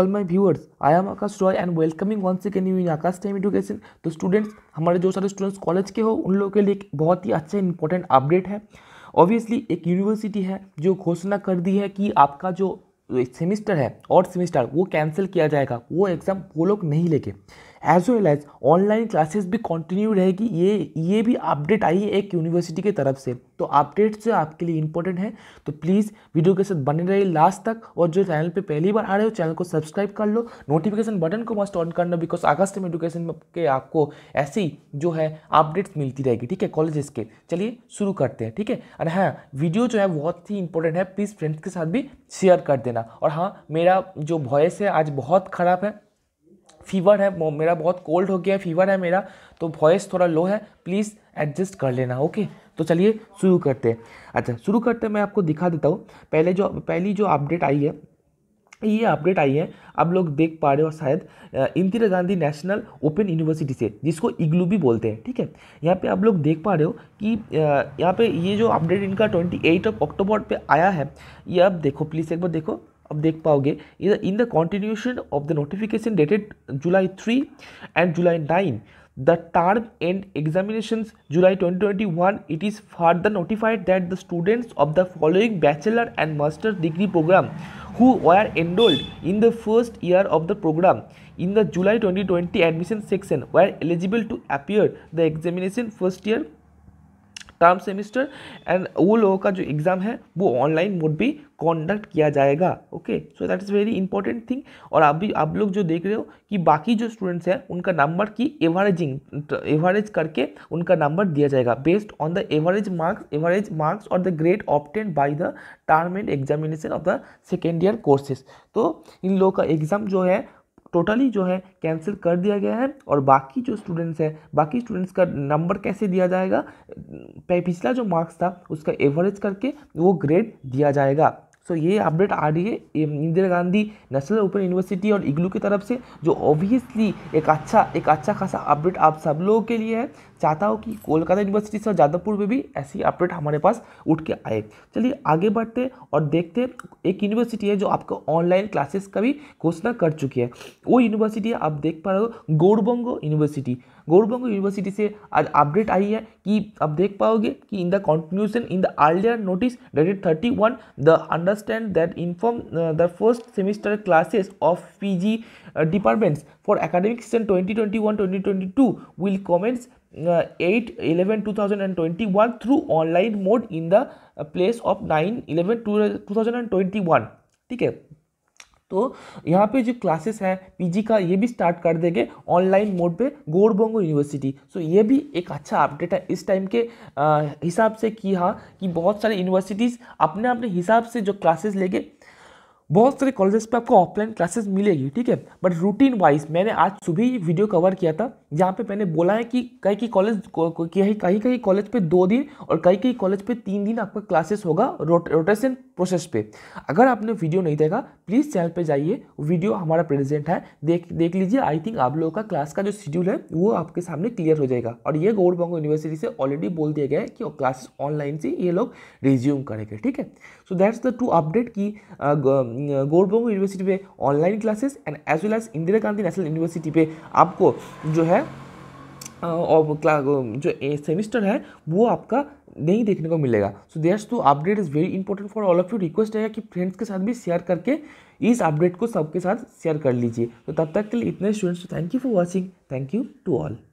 all my viewers I am Akash Roy and welcoming once again you in Akash time education तो students हमारे जो सारे students college के हो उन लोगों के लिए एक बहुत ही अच्छा इंपॉर्टेंट अपडेट है ऑब्वियसली एक यूनिवर्सिटी है जो घोषणा कर दी है कि आपका जो सेमिस्टर है और सेमिस्टर वो कैंसिल किया जाएगा वो एग्ज़ाम वो लोग नहीं लेके as well as online classes भी कंटिन्यू रहेगी ये ये भी अपडेट आई है एक यूनिवर्सिटी की तरफ से तो अपडेट्स जो आपके लिए इंपॉर्टेंट है तो प्लीज़ वीडियो के साथ बने रहिए लास्ट तक और जो चैनल पे पहली बार आ रहे हो चैनल को सब्सक्राइब कर लो नोटिफिकेशन बटन को मस्ट ऑन करना बिकॉज अगस्त में एजुकेशन के आपको ऐसी जो है अपडेट्स मिलती रहेगी ठीक है कॉलेजेस के चलिए शुरू करते हैं ठीक है और हाँ वीडियो जो है बहुत ही इंपॉर्टेंट है प्लीज़ फ्रेंड्स के साथ भी शेयर कर देना और हाँ मेरा जो वॉइस है आज बहुत ख़राब है फीवर है मेरा बहुत कोल्ड हो गया फीवर है मेरा तो वॉइस थोड़ा लो है प्लीज़ एडजस्ट कर लेना ओके तो चलिए शुरू करते हैं अच्छा शुरू करते मैं आपको दिखा देता हूँ पहले जो पहली जो अपडेट आई है ये अपडेट आई है आप लोग देख पा रहे हो शायद Indira Gandhi national open university से जिसको इग्लू भी बोलते हैं ठीक है यहाँ पे आप लोग देख पा रहे हो कि यहाँ पे ये जो अपडेट इनका 28 ऑफ अक्टूबर पे आया है ये आप देखो प्लीज़ एक बार देखो आप देख पाओगे in the continuation of the notification dated जुलाई three एंड जुलाई nine, the term end examinations july 2021 it is further notified that the students of the following bachelor and master degree program who were enrolled in the first year of the program in the july 2020 admission section were eligible to appear the examination first year term semester end वो लोगों का जो exam है वो online mode भी conduct किया जाएगा okay so that is very important thing और अभी आप लोग जो देख रहे हो कि बाकी जो स्टूडेंट्स हैं उनका नंबर की एवरेजिंग एवरेज करके उनका नंबर दिया जाएगा based on the average marks average marks और the grade obtained by the term end examination of the second year courses तो इन लोगों का एग्ज़ाम जो है टोटली जो है कैंसिल कर दिया गया है और बाकी जो स्टूडेंट्स हैं बाकी स्टूडेंट्स का नंबर कैसे दिया जाएगा पिछला जो मार्क्स था उसका एवरेज करके वो ग्रेड दिया जाएगा सो ये अपडेट आ रही है Indira Gandhi national open university और इग्लू की तरफ से जो ऑब्वियसली एक अच्छा एक अच्छा खासा अपडेट आप सब लोगों के लिए है चाहता हूँ कि कोलकाता यूनिवर्सिटी से और जादवपुर में भी ऐसी अपडेट हमारे पास उठ के आए चलिए आगे बढ़ते और देखते एक यूनिवर्सिटी है जो आपको ऑनलाइन क्लासेस का भी घोषणा कर चुकी है वो यूनिवर्सिटी आप देख पा रहे हो गौरबंगो यूनिवर्सिटी गौरबंगो यूनिवर्सिटी से आज अपडेट आई है कि आप देख पाओगे कि in the continuation in the earlier notice dated thirty one the under understand that inform uh, the first semester classes of PG uh, departments for academic season 2021-2022 will commence uh, 8 11 2021 through online mode in the place of 9 11 2021 ठीक है तो यहाँ पे जो classes हैं PG का ये भी स्टार्ट कर देंगे ऑनलाइन मोड पे गोड़बोंगो यूनिवर्सिटी सो ये भी एक अच्छा अपडेट है इस टाइम के हिसाब से कि हाँ कि बहुत सारे यूनिवर्सिटीज़ अपने अपने हिसाब से जो क्लासेस लेंगे बहुत सारे कॉलेजेस पे आपको ऑफलाइन क्लासेस मिलेगी ठीक है बट रूटीन वाइज मैंने आज सुबह ही वीडियो कवर किया था जहाँ पे मैंने बोला है कि कई कई कॉलेज कहीं कहीं कॉलेज पे दो दिन और कई कई कॉलेज पे तीन दिन आपका क्लासेस होगा रोट, रोटेशन प्रोसेस पे अगर आपने वीडियो नहीं देखा प्लीज़ चैनल पे जाइए वीडियो हमारा प्रेजेंट है देख देख लीजिए आई थिंक आप लोगों का क्लास का जो शेड्यूल है वो आपके सामने क्लियर हो जाएगा और ये गौर बंगो यूनिवर्सिटी से ऑलरेडी बोल दिया गया है कि क्लासेस ऑनलाइन से ये लोग रिज्यूम करेंगे ठीक है so that's the two update की गौर बंगो यूनिवर्सिटी पे online classes and as well as Indira Gandhi national university पे आपको जो है और जो सेमिस्टर है वो आपका नहीं देखने को मिलेगा so there's two update is very important for all of you request है कि फ्रेंड्स के साथ भी शेयर करके इस अपडेट को सबके साथ शेयर कर लीजिए तो तब तक के लिए इतने students thank you for watching thank you to all